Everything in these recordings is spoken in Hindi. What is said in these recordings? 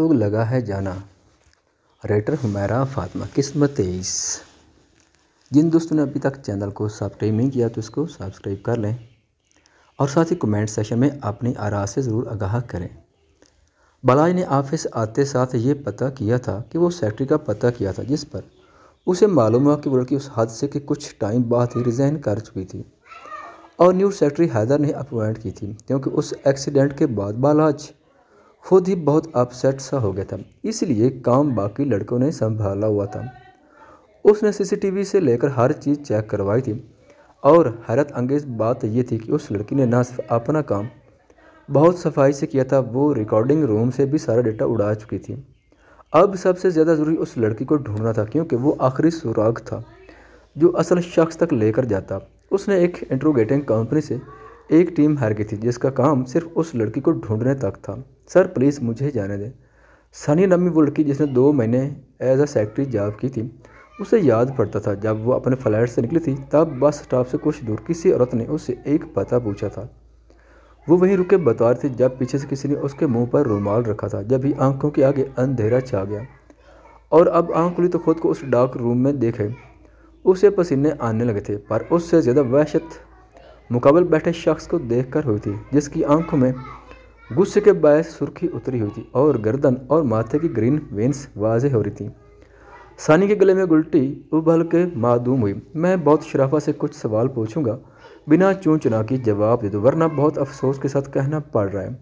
लोग लगा है जाना राइटर हमारा फातमा किस्म तेईस जिन दोस्तों ने अभी तक चैनल को सब्सक्राइब नहीं किया तो इसको सब्सक्राइब कर लें और साथ ही कमेंट सेशन में अपनी आरा से ज़रूर आगाह करें बलाज ने ऑफिस आते साथ ये पता किया था कि वो सेक्रेटरी का पता किया था जिस पर उसे मालूम हुआ कि वो लड़की उस हादसे के कुछ टाइम बाद ही रिज़ाइन कर चुकी थी और न्यू सेक्रेटरी हैदर ने अपॉइंट की थी क्योंकि उस एक्सीडेंट के बाद बालाज खुद ही बहुत अपसेट सा हो गया था इसलिए काम बाकी लड़कों ने संभाला हुआ था उसने सीसीटीवी से लेकर हर चीज़ चेक करवाई थी और हैरत अंगेज बात यह थी कि उस लड़की ने ना सिर्फ अपना काम बहुत सफाई से किया था वो रिकॉर्डिंग रूम से भी सारा डेटा उड़ा चुकी थी अब सबसे ज़्यादा ज़रूरी उस लड़की को ढूंढना था क्योंकि वो आखिरी सुराग था जो असल शख्स तक लेकर जाता उसने एक इंट्रोगेटिंग कंपनी से एक टीम हार गई थी जिसका काम सिर्फ उस लड़की को ढूंढने तक था सर प्लीज़ मुझे जाने दें सनी नमी वो लड़की जिसने दो महीने एज अ सेक्रेटरी जॉब की थी उसे याद पड़ता था जब वो अपने फ्लैट से निकली थी तब बस स्टॉप से कुछ दूर किसी औरत ने उससे एक पता पूछा था वो वहीं रुके बता रही थी जब पीछे से किसी ने उसके मुंह पर रुमाल रखा था जब ही आंखों के आगे अंधेरा छा गया और अब आंख खुली तो खुद को उस डार्क रूम में देखे उसे पसीने आने लगे थे पर उससे ज़्यादा वहशत मुकाबल बैठे शख्स को देखकर हुई थी जिसकी आंखों में गुस्से के बायस सुर्खी उतरी हुई थी और गर्दन और माथे की ग्रीन वेंस वाजे हो रही थी सानी के गले में गुलटी उबल के मादूम हुई मैं बहुत शराफा से कुछ सवाल पूछूंगा बिना चूँ चुना की जवाब दे दो वरना बहुत अफसोस के साथ कहना पड़ रहा है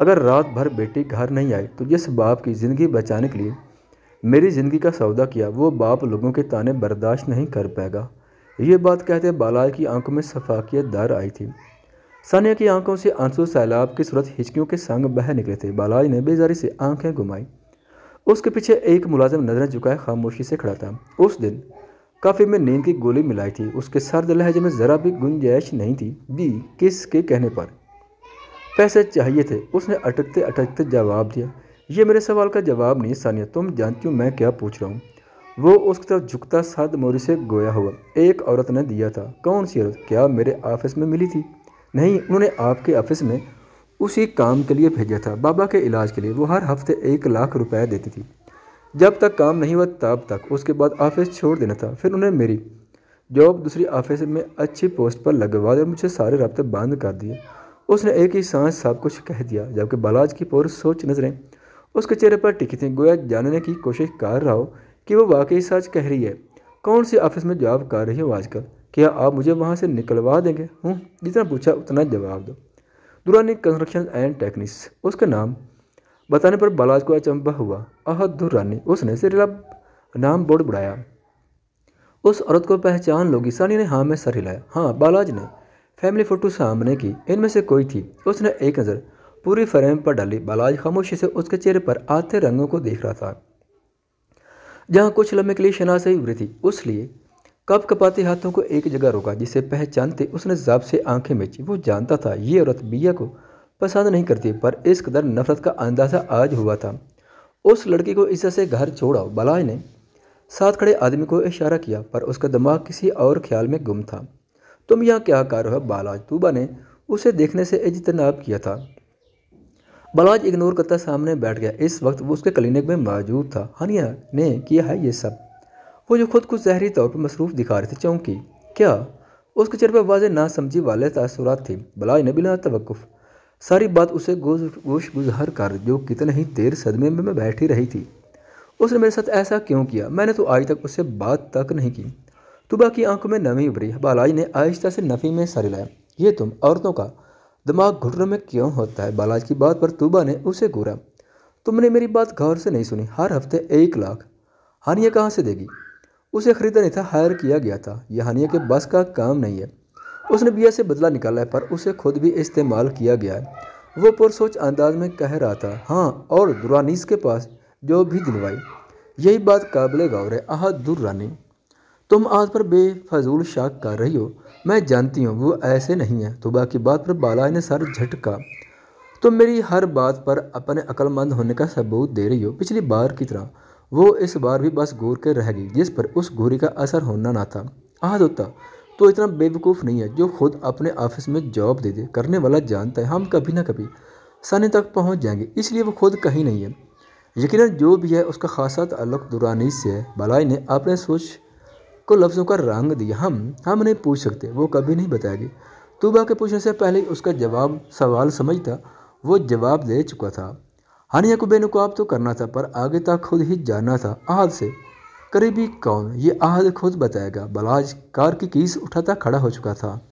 अगर रात भर बेटी घर नहीं आई तो जिस बाप की ज़िंदगी बचाने के लिए मेरी ज़िंदगी का सौदा किया वो बाप लोगों के ताने बर्दाश्त नहीं कर पाएगा ये बात कहते बालाज की आंखों में सफाकियत दार आई थी सानिया की आंखों से आंसू सैलाब की सूरत हिचकियों के संग बह निकले थे बालाज ने बेजारी से आंखें घुमाई उसके पीछे एक मुलाजम नजरें झुकाए खामोशी से खड़ा था उस दिन काफ़ी में नींद की गोली मिलाई थी उसके सर्द लहजे में ज़रा भी गुंजाइश नहीं थी भी किस के कहने पर पैसे चाहिए थे उसने अटकते अटकते जवाब दिया ये मेरे सवाल का जवाब नहीं सानिया तुम जानती हो मैं क्या पूछ रहा हूँ वो उसकी तरफ झुकता साथ मोरी से गोया हुआ एक औरत ने दिया था कौन सी औरत क्या मेरे ऑफिस में मिली थी नहीं उन्होंने आपके ऑफिस में उसी काम के लिए भेजा था बाबा के इलाज के लिए वो हर हफ्ते एक लाख रुपए देती थी जब तक काम नहीं हुआ तब तक उसके बाद ऑफिस छोड़ देना था फिर उन्हें मेरी जॉब दूसरी ऑफिस में अच्छी पोस्ट पर लगवा दी और मुझे सारे रबते बंद कर दिए उसने एक ही सांस सब कुछ कह दिया जबकि बालाज की पोर सोच नजरें उसके चेहरे पर टिकी थी गोया जानने की कोशिश कर रहा हो कि वो वाकई सच कह रही है कौन से ऑफिस में जॉब कर रही हो आजकल क्या आप मुझे वहाँ से निकलवा देंगे हूँ जितना पूछा उतना जवाब दो दुरानी कंस्ट्रक्शन एंड टेक्निक्स उसका नाम बताने पर बालाज को अचंबा हुआ अह दुरानी उसने सिरला नाम बोर्ड बढ़ाया उस औरत को पहचान लोगी सानी ने हाँ में सर हिलाया हाँ बालाज ने फैमिली फोटो सामने की इनमें से कोई थी उसने एक नज़र पूरी फ्रेम पर डाली बालाज खामोशी से उसके चेहरे पर आते रंगों को देख रहा था जहाँ कुछ लम्बे के लिए उभरी थी उस लिए कप कपाते हाथों को एक जगह रोका जिसे पहचानते उसने जाप से आंखें मिची वो जानता था ये औरत बिया को पसंद नहीं करती पर इस कदर नफरत का अंदाज़ा आज हुआ था उस लड़की को इज्जत से घर छोड़ा बलाय ने साथ खड़े आदमी को इशारा किया पर उसका दिमाग किसी और ख्याल में गुम था तुम यहाँ क्या कर रहे हो बालाज तूबा ने उसे देखने से इजतनाब किया था बलाज इग्नोर करता सामने बैठ गया इस वक्त वो उसके क्लिनिक में मौजूद था हनिया ने किया है ये सब वो जो खुद को जहरी तौर पर मसरूफ दिखा रहे थे चौंकी क्या उसके चेहरे पर वाजे ना समझी वाले तासुरात थी बलाज ने बिना तवक्फ़ सारी बात उसे गोश गोश गुजहर कर जो कितने ही देर सदमे में मैं बैठी रही थी उसने मेरे साथ ऐसा क्यों किया मैंने तो आज तक उससे बात तक नहीं की तुबा की आंखों में नमी उभरी बालाज ने आहिस्ता से नफ़ी में सर लाया ये तुम औरतों का दिमाग घुटने में क्यों होता है बालाज की बात पर तूबा ने उसे घूरा तुमने मेरी बात गौर से नहीं सुनी हर हफ्ते एक लाख हानिया कहाँ से देगी उसे खरीदा नहीं था हायर किया गया था यह हानिया के बस का काम नहीं है उसने बिया से बदला निकाला है पर उसे खुद भी इस्तेमाल किया गया है वो पुरसोच अंदाज में कह रहा था हाँ और दुरानीस के पास जो भी दिलवाई यही बात काबिल गौर है आह दुरानी तुम आज पर बेफजूल शाक कर रही हो मैं जानती हूँ वो ऐसे नहीं है तो बाकी बात पर बालाज ने सर झटका तुम मेरी हर बात पर अपने अक्लमंद होने का सबूत दे रही हो पिछली बार की तरह वो इस बार भी बस घूर कर रह गई जिस पर उस घूरी का असर होना ना था आज होता तो इतना बेवकूफ़ नहीं है जो खुद अपने ऑफिस में जॉब दे दे करने वाला जानता है हम कभी ना कभी सने तक पहुंच जाएंगे इसलिए वो खुद कहीं नहीं है यकीनन जो भी है उसका खासा ताल्लुक दुरानी से है भलाई ने अपने सोच को लफ्ज़ों का रंग दिया हम हम नहीं पूछ सकते वो कभी नहीं बताएगी तूबा के पूछने से पहले उसका जवाब सवाल समझता वो जवाब दे चुका था हानिया को बेनकाब तो करना था पर आगे तक खुद ही जाना था आहद से करीबी कौन ये आहद खुद बताएगा बलाज कार की कीस उठाता खड़ा हो चुका था